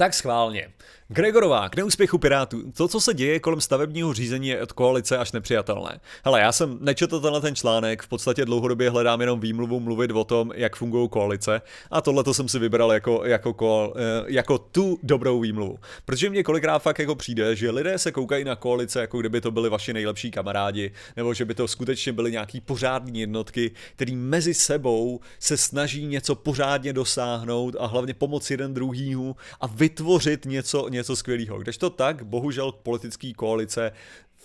Tak schválně. Gregorová, k neúspěchu Pirátů. To, co se děje kolem stavebního řízení, je od koalice až nepřijatelné. Hele, já jsem nečetl tenhle ten článek, v podstatě dlouhodobě hledám jenom výmluvu mluvit o tom, jak fungují koalice a tohle to jsem si vybral jako, jako, koal, eh, jako tu dobrou výmluvu. Protože mě kolikrát fakt jako přijde, že lidé se koukají na koalice, jako kdyby to byli vaši nejlepší kamarádi, nebo že by to skutečně byly nějaký pořádní jednotky, který mezi sebou se snaží něco pořádně dosáhnout a hlavně pomoci jeden druhýmu a vy vytvořit něco, něco skvělého. Když to tak, bohužel politické koalice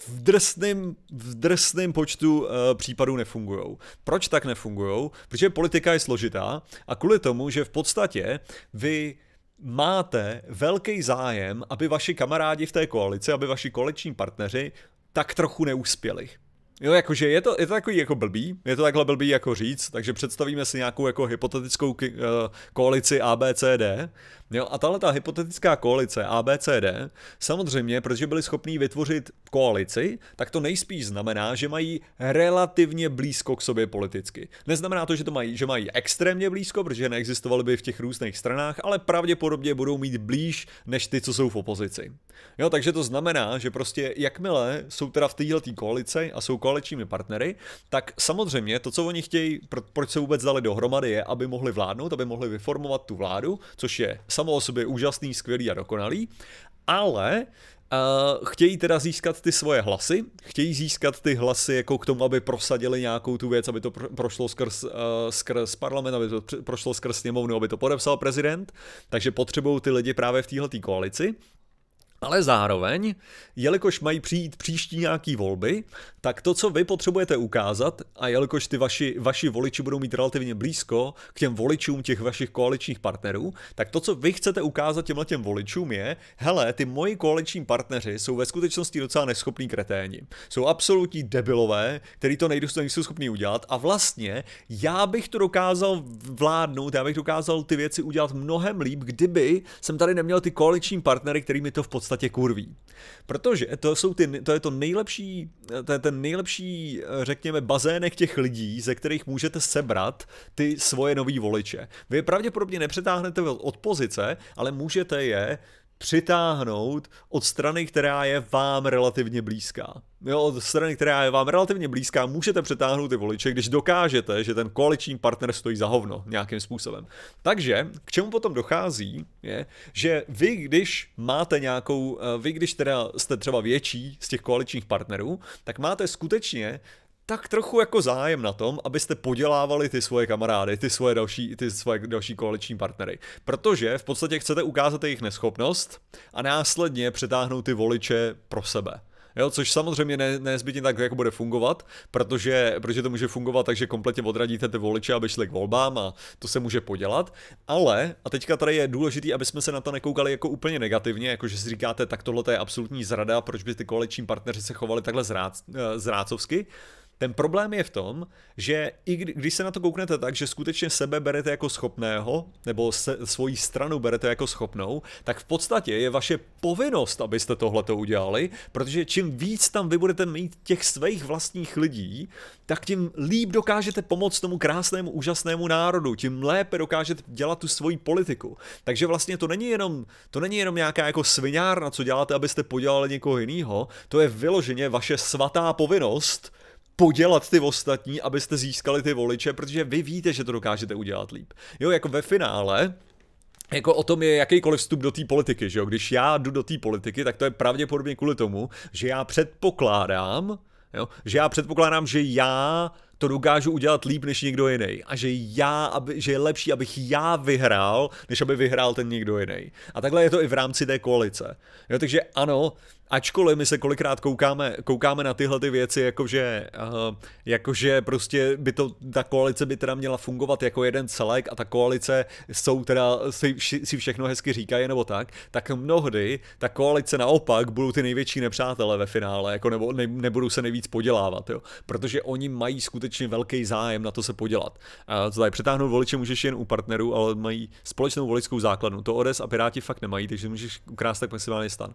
v drsném, v drsném počtu uh, případů nefungují. Proč tak nefungují? Protože politika je složitá a kvůli tomu, že v podstatě vy máte velký zájem, aby vaši kamarádi v té koalici, aby vaši koaliční partneři tak trochu neuspěli. Jo, jakože je to, je to takový jako blbý, je to takhle blbý jako říct, takže představíme si nějakou jako hypotetickou k, uh, koalici ABCD, jo, a tahle ta hypotetická koalice ABCD, samozřejmě, protože byli schopní vytvořit koalici, tak to nejspíš znamená, že mají relativně blízko k sobě politicky. Neznamená to, že to mají, že mají extrémně blízko, protože neexistovaly by v těch různých stranách, ale pravděpodobně budou mít blíž než ty, co jsou v opozici. Jo, takže to znamená, že prostě jakmile jsou teda v této koalici a jsou koaličními partnery, tak samozřejmě to, co oni chtějí, pro, proč se vůbec dali dohromady, je, aby mohli vládnout, aby mohli vyformovat tu vládu, což je samo o sobě úžasný, skvělý a dokonalý, ale Uh, chtějí teda získat ty svoje hlasy, chtějí získat ty hlasy jako k tomu, aby prosadili nějakou tu věc, aby to prošlo skrz, uh, skrz parlament, aby to prošlo skrz sněmovnu, aby to podepsal prezident, takže potřebují ty lidi právě v téhle koalici. Ale zároveň, jelikož mají přijít příští nějaký volby, tak to, co vy potřebujete ukázat, a jelikož ty vaši, vaši voliči budou mít relativně blízko k těm voličům těch vašich koaličních partnerů, tak to, co vy chcete ukázat těmhle těm voličům je, hele, ty moji koaliční partneři jsou ve skutečnosti docela neschopní kreténi. Jsou absolutní debilové, který to nejsou schopní udělat a vlastně já bych to dokázal vládnout, já bych dokázal ty věci udělat mnohem líp, kdyby jsem tady neměl ty koaliční partnery, kterými mi to v podstatě podstatě kurví. Protože to, jsou ty, to je to nejlepší, to je ten nejlepší, řekněme, bazének těch lidí, ze kterých můžete sebrat ty svoje nový voliče. Vy je pravděpodobně nepřetáhnete od pozice, ale můžete je přitáhnout od strany, která je vám relativně blízká. Jo, od strany, která je vám relativně blízká, můžete přetáhnout ty voliče, když dokážete, že ten koaliční partner stojí za hovno nějakým způsobem. Takže k čemu potom dochází, je, že vy, když máte nějakou, eh, vy, když teda jste třeba větší z těch koaličních partnerů, tak máte skutečně tak trochu jako zájem na tom, abyste podělávali ty svoje kamarády, ty svoje další, ty svoje další koaliční partnery. Protože v podstatě chcete ukázat jejich neschopnost a následně přetáhnout ty voliče pro sebe. Jo, což samozřejmě ne, nezbytně tak jako bude fungovat, protože, protože to může fungovat tak, že kompletně odradíte ty voliče, aby šli k volbám a to se může podělat. Ale, a teďka tady je důležité, aby jsme se na to nekoukali jako úplně negativně, jako že si říkáte, tak tohle je absolutní zrada, proč by ty koaliční partneři se chovali takhle zrác, eh, zrácovsky. Ten problém je v tom, že i když se na to kouknete tak, že skutečně sebe berete jako schopného, nebo se, svoji stranu berete jako schopnou, tak v podstatě je vaše povinnost, abyste tohle to udělali, protože čím víc tam vy budete mít těch svých vlastních lidí, tak tím líp dokážete pomoct tomu krásnému, úžasnému národu, tím lépe dokážete dělat tu svoji politiku. Takže vlastně to není jenom, to není jenom nějaká jako svinárna, co děláte, abyste podělali někoho jiného, to je vyloženě vaše svatá povinnost, podělat ty ostatní, abyste získali ty voliče, protože vy víte, že to dokážete udělat líp. Jo, jako ve finále, jako o tom je jakýkoliv vstup do té politiky, že jo? Když já jdu do té politiky, tak to je pravděpodobně kvůli tomu, že já předpokládám, jo? že já předpokládám, že já to dokážu udělat líp než někdo jiný. A že, já, aby, že je lepší, abych já vyhrál, než aby vyhrál ten někdo jiný. A takhle je to i v rámci té koalice. Jo, takže ano, ačkoliv my se kolikrát koukáme, koukáme na tyhle ty věci, jakože, uh, jakože prostě by to, ta koalice by teda měla fungovat jako jeden celek a ta koalice jsou teda, si, si všechno hezky říkají nebo tak, tak mnohdy ta koalice naopak budou ty největší nepřátelé ve finále, jako nebo ne, nebudou se nejvíc podělávat, jo? protože oni mají skutečně velký zájem na to se podělat. Uh, co tady přetáhnout voliče můžeš jen u partnerů, ale mají společnou voličskou základnu. To ODS a Piráti fakt nemají, takže můžeš ukrást tak maximálně stan.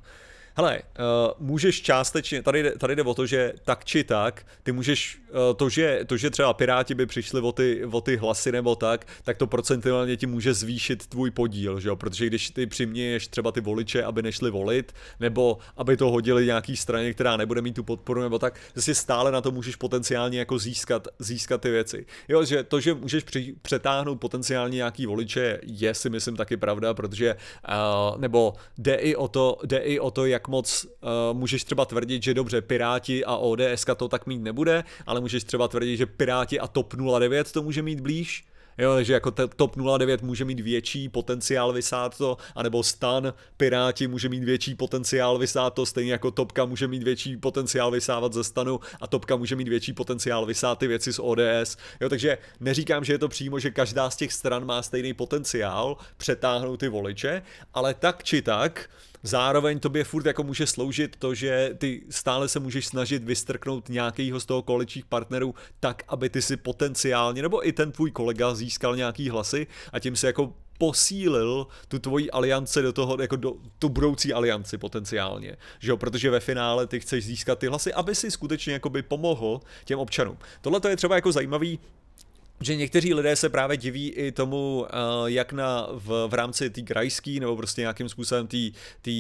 Hele, uh, můžeš částečně, tady, tady jde o to, že tak či tak, ty můžeš, uh, to, že, to, že třeba Piráti by přišli o ty, o ty hlasy nebo tak, tak to procentuálně ti může zvýšit tvůj podíl, že jo? Protože když ty přiměješ třeba ty voliče, aby nešli volit, nebo aby to hodili nějaký straně, která nebude mít tu podporu nebo tak, zase stále na to můžeš potenciálně jako získat, získat ty věci. Jo, že to, že můžeš při, přetáhnout potenciálně nějaký voliče, je si myslím taky pravda, protože, uh, nebo jde i o to, jde i o to, jak jak moc uh, můžeš třeba tvrdit, že dobře, Piráti a ODS to tak mít nebude, ale můžeš třeba tvrdit, že Piráti a TOP 09 to může mít blíž. Jo, že jako TOP 09 může mít větší potenciál vysát to, anebo stan Piráti může mít větší potenciál vysát to, stejně jako TOPka může mít větší potenciál vysávat ze stanu a TOPka může mít větší potenciál vysát ty věci z ODS. Jo, takže neříkám, že je to přímo, že každá z těch stran má stejný potenciál přetáhnout ty voliče, ale tak či tak, Zároveň tobě furt jako může sloužit to, že ty stále se můžeš snažit vystrknout nějakýho z toho koaličních partnerů tak, aby ty si potenciálně, nebo i ten tvůj kolega získal nějaký hlasy a tím se jako posílil tu tvoji alianci do toho, jako do, tu budoucí alianci potenciálně, že jo, protože ve finále ty chceš získat ty hlasy, aby si skutečně by pomohl těm občanům. Tohle to je třeba jako zajímavý, že někteří lidé se právě diví i tomu, eh, jak na, v, v rámci té krajské nebo prostě nějakým způsobem té uh,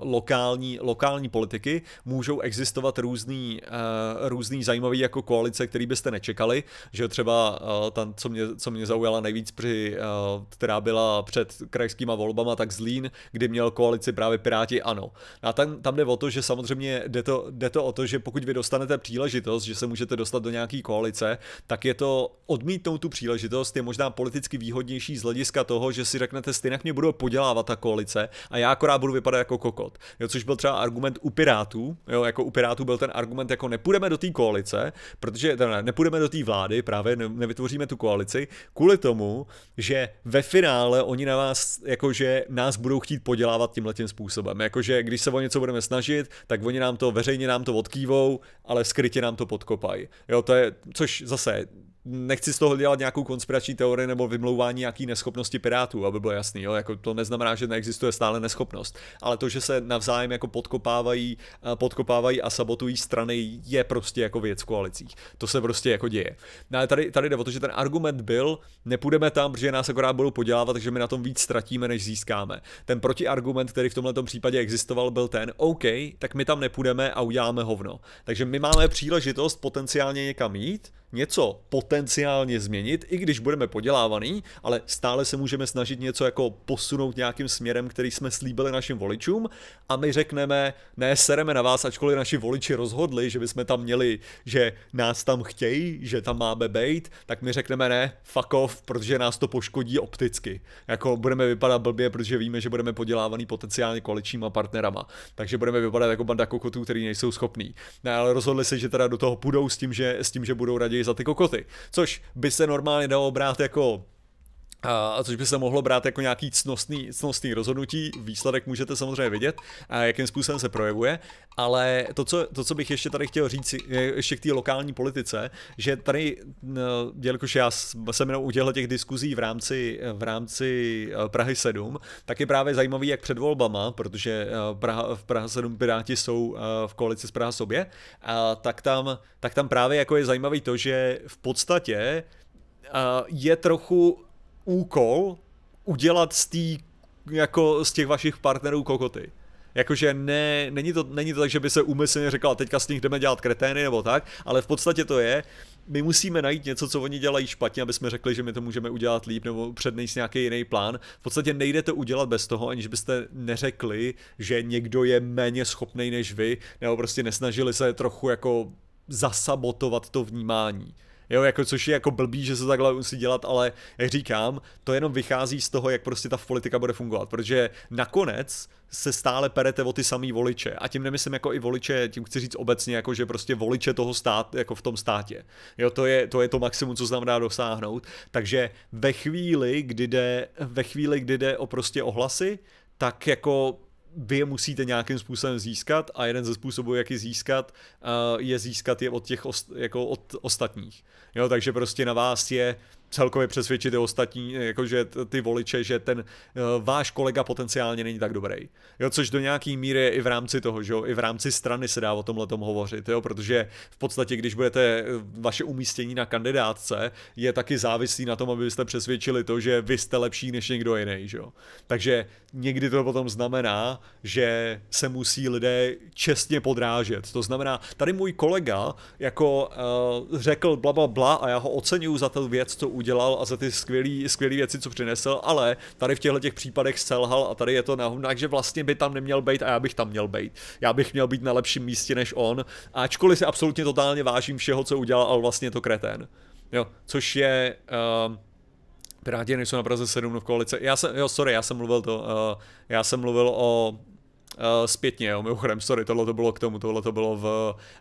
lokální, lokální politiky můžou existovat různý, uh, různý zajímavý jako koalice, který byste nečekali, že třeba uh, tam, co mě, co mě zaujala nejvíc, při, uh, která byla před krajskýma volbama, tak Zlín, kdy měl koalici právě Piráti ANO. A tam, tam jde o to, že samozřejmě jde to, jde to o to, že pokud vy dostanete příležitost, že se můžete dostat do nějaký koalice, tak je to odmítnout tu příležitost je možná politicky výhodnější z hlediska toho, že si řeknete, stejně mě budou podělávat ta koalice a já akorát budu vypadat jako kokot. Jo, což byl třeba argument u Pirátů, jo, jako u Pirátů byl ten argument, jako nepůjdeme do té koalice, protože ne, nepůjdeme do té vlády, právě ne, nevytvoříme tu koalici, kvůli tomu, že ve finále oni na vás, jakože nás budou chtít podělávat tímhle tím způsobem. Jakože když se o něco budeme snažit, tak oni nám to veřejně nám to odkývou, ale skrytě nám to podkopají. Jo, to je, což zase nechci z toho dělat nějakou konspirační teorii nebo vymlouvání nějaký neschopnosti pirátů, aby bylo jasný, jo? Jako to neznamená, že neexistuje stále neschopnost, ale to, že se navzájem jako podkopávají, eh, podkopávají a sabotují strany, je prostě jako věc v koalicích. To se prostě jako děje. No ale tady, tady jde o to, že ten argument byl, nepůjdeme tam, protože nás akorát budou podělávat, takže my na tom víc ztratíme, než získáme. Ten protiargument, který v tomhle případě existoval, byl ten, OK, tak my tam nepůjdeme a uděláme hovno. Takže my máme příležitost potenciálně někam jít, něco potenciálně změnit, i když budeme podělávaný, ale stále se můžeme snažit něco jako posunout nějakým směrem, který jsme slíbili našim voličům a my řekneme, ne, sereme na vás, ačkoliv naši voliči rozhodli, že bychom tam měli, že nás tam chtějí, že tam máme být, tak my řekneme ne, fuck off, protože nás to poškodí opticky. Jako budeme vypadat blbě, protože víme, že budeme podělávaný potenciálně koaličníma partnerama. Takže budeme vypadat jako banda kokotů, který nejsou schopní. Ne, ale rozhodli se, že teda do toho půjdou s tím, že, s tím, že budou raději za ty kokoty. Což by se normálně dalo brát jako a což by se mohlo brát jako nějaký cnostný, cnostný rozhodnutí, výsledek můžete samozřejmě vidět, a jakým způsobem se projevuje, ale to co, to, co bych ještě tady chtěl říct, ještě k té lokální politice, že tady, no, jelikož já jsem jenom u těch diskuzí v rámci, v rámci eh, Prahy 7, tak je právě zajímavý, jak před volbama, protože eh, Praha, v Praha 7 Piráti jsou eh, v koalici s Praha sobě, a tak tam, tak tam právě jako je zajímavý to, že v podstatě je trochu úkol udělat z, tý, jako z těch vašich partnerů kokoty. Jakože ne, není, to, není to tak, že by se úmyslně řekla, teďka s nich jdeme dělat kretény nebo tak, ale v podstatě to je, my musíme najít něco, co oni dělají špatně, aby jsme řekli, že my to můžeme udělat líp nebo přednést nějaký jiný plán. V podstatě nejde to udělat bez toho, aniž byste neřekli, že někdo je méně schopný než vy, nebo prostě nesnažili se trochu jako zasabotovat to vnímání. Jo, jako což je jako blbý, že se takhle musí dělat, ale jak říkám, to jenom vychází z toho, jak prostě ta politika bude fungovat, protože nakonec se stále perete o ty samý voliče. A tím nemyslím jako i voliče, tím chci říct obecně, jako že prostě voliče toho stát, jako v tom státě. Jo, to je, to je to maximum, co se dá dosáhnout. Takže ve chvíli, kdy jde, ve chvíli, kdy jde o prostě ohlasy, tak jako vy je musíte nějakým způsobem získat a jeden ze způsobů, jak je získat, eh, je získat je od těch ost, jako od ostatních. Jo, takže prostě na vás je celkově přesvědčit i ostatní, jakože ty voliče, že ten uh, váš kolega potenciálně není tak dobrý. Jo, což do nějaký míry je i v rámci toho, že jo, i v rámci strany se dá o tomhle tom hovořit, jo, protože v podstatě, když budete eh, vaše umístění na kandidátce, je taky závislý na tom, abyste přesvědčili to, že vy jste lepší než někdo jiný, že jo. Takže někdy to potom znamená, že se musí lidé čestně podrážet. To znamená, tady můj kolega jako uh, řekl bla, bla, bla a já ho oceňuji za tu věc, co udělal a za ty skvělé věci, co přinesl, ale tady v těchto těch případech selhal a tady je to nahovno, že vlastně by tam neměl být a já bych tam měl být. Já bych měl být na lepším místě než on, ačkoliv si absolutně totálně vážím všeho, co udělal, ale vlastně to kretén. Jo, což je... Uh, Piráti nejsou na Praze 7 no v koalice. Já jsem, jo, sorry, já jsem mluvil to, uh, já jsem mluvil o Uh, zpětně, jo, mimochodem, sorry, tohle to bylo k tomu, tohle to bylo v,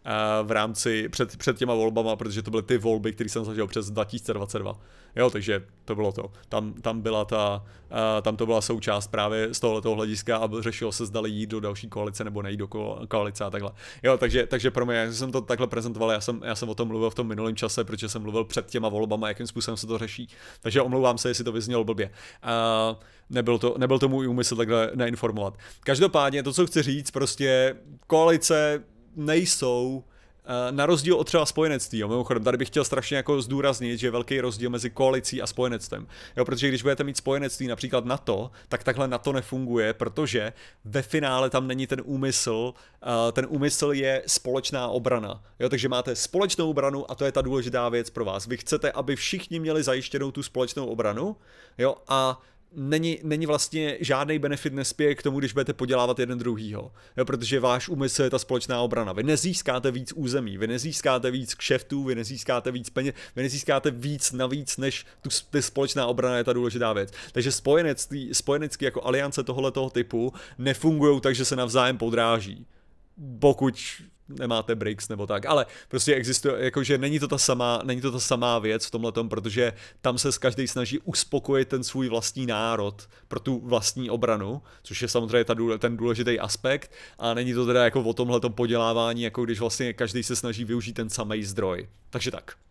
uh, v rámci, před, před těma volbama, protože to byly ty volby, které jsem zažil přes 2022, jo, takže to bylo to, tam, tam byla ta, uh, tam to byla součást právě z tohoto hlediska a řešilo se, zdali jít do další koalice nebo nejít do koalice a takhle, jo, takže, takže pro mě, jak jsem to takhle prezentoval, já jsem, já jsem o tom mluvil v tom minulém čase, protože jsem mluvil před těma volbama, jakým způsobem se to řeší, takže omlouvám se, jestli to vyznělo blbě. Uh, nebyl to, nebyl to můj úmysl takhle neinformovat. Každopádně to, co chci říct, prostě koalice nejsou eh, na rozdíl od třeba spojenectví, jo, mimochodem, tady bych chtěl strašně jako zdůraznit, že je velký rozdíl mezi koalicí a spojenectvem. Jo, protože když budete mít spojenectví například na to, tak takhle to nefunguje, protože ve finále tam není ten úmysl, eh, ten úmysl je společná obrana. Jo, takže máte společnou obranu a to je ta důležitá věc pro vás. Vy chcete, aby všichni měli zajištěnou tu společnou obranu, jo, a není, není vlastně žádný benefit nespěje k tomu, když budete podělávat jeden druhýho. Jo, protože váš úmysl je ta společná obrana. Vy nezískáte víc území, vy nezískáte víc kšeftů, vy nezískáte víc peněz, vy nezískáte víc navíc, než tu, ty společná obrana je ta důležitá věc. Takže spojenectví, spojenecky jako aliance tohoto typu nefungují tak, že se navzájem podráží. Pokud nemáte breaks nebo tak, ale prostě existuje, jakože není to ta samá, není to ta samá věc v tomhle protože tam se každý snaží uspokojit ten svůj vlastní národ pro tu vlastní obranu, což je samozřejmě ta, ten důležitý aspekt a není to teda jako o tomhle podělávání, jako když vlastně každý se snaží využít ten samý zdroj. Takže tak.